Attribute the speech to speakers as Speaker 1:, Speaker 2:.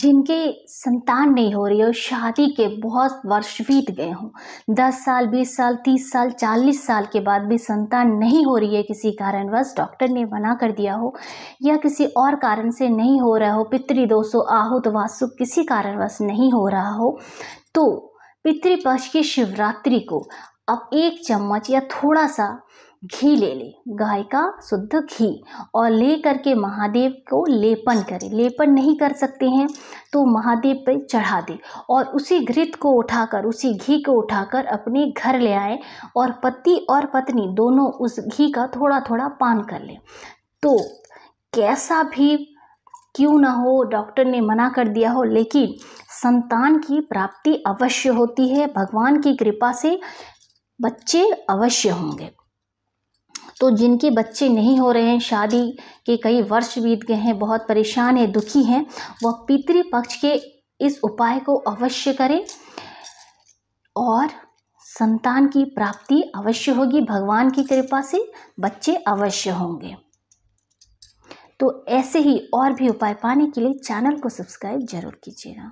Speaker 1: जिनके संतान नहीं हो रही हो शादी के बहुत वर्ष बीत गए हों दस साल बीस साल तीस साल चालीस साल के बाद भी संतान नहीं हो रही है किसी कारणवश डॉक्टर ने मना कर दिया हो या किसी और कारण से नहीं हो रहा हो दोषो आहुत वासु किसी कारणवश नहीं हो रहा हो तो पितृपक्ष की शिवरात्रि को अब एक चम्मच या थोड़ा सा घी ले ले गाय का शुद्ध घी और ले करके महादेव को लेपन करें लेपन नहीं कर सकते हैं तो महादेव पर चढ़ा दे और उसी घृत को उठाकर उसी घी को उठाकर अपने घर ले आए और पति और पत्नी दोनों उस घी का थोड़ा थोड़ा पान कर लें तो कैसा भी क्यों ना हो डॉक्टर ने मना कर दिया हो लेकिन संतान की प्राप्ति अवश्य होती है भगवान की कृपा से बच्चे अवश्य होंगे तो जिनके बच्चे नहीं हो रहे हैं शादी के कई वर्ष बीत गए हैं बहुत परेशान हैं दुखी हैं वह पितृपक्ष के इस उपाय को अवश्य करें और संतान की प्राप्ति अवश्य होगी भगवान की कृपा से बच्चे अवश्य होंगे तो ऐसे ही और भी उपाय पाने के लिए चैनल को सब्सक्राइब जरूर कीजिएगा